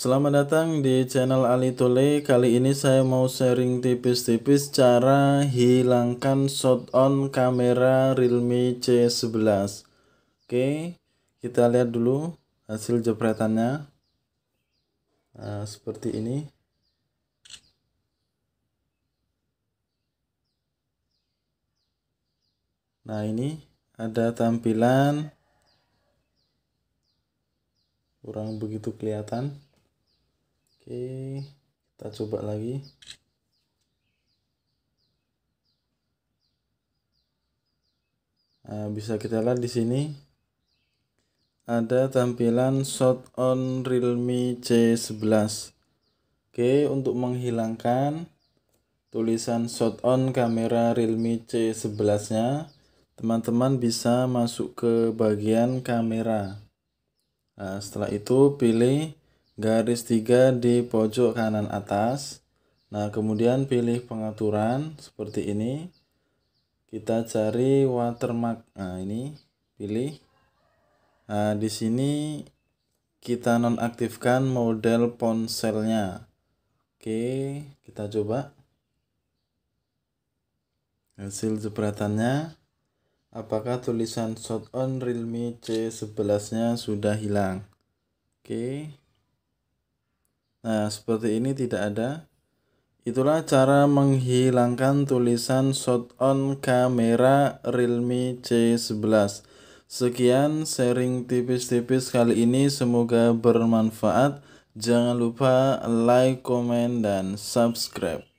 Selamat datang di channel Ali Tole. Kali ini saya mau sharing tipis-tipis cara hilangkan shot on kamera Realme C11. Oke, kita lihat dulu hasil jepretannya. Nah, seperti ini. Nah, ini ada tampilan kurang begitu kelihatan oke kita coba lagi nah, bisa kita lihat di sini ada tampilan shot on realme C11 Oke untuk menghilangkan tulisan shot on kamera realme C11 nya teman-teman bisa masuk ke bagian kamera nah, setelah itu pilih garis 3 di pojok kanan atas. Nah, kemudian pilih pengaturan seperti ini. Kita cari watermark. Nah, ini pilih. Nah, di sini kita nonaktifkan model ponselnya. Oke, kita coba. Hasil jepretannya apakah tulisan shot on Realme C11-nya sudah hilang? Oke. Nah, seperti ini tidak ada. Itulah cara menghilangkan tulisan shot on kamera Realme C11. Sekian sharing tipis-tipis kali ini, semoga bermanfaat. Jangan lupa like, comment dan subscribe.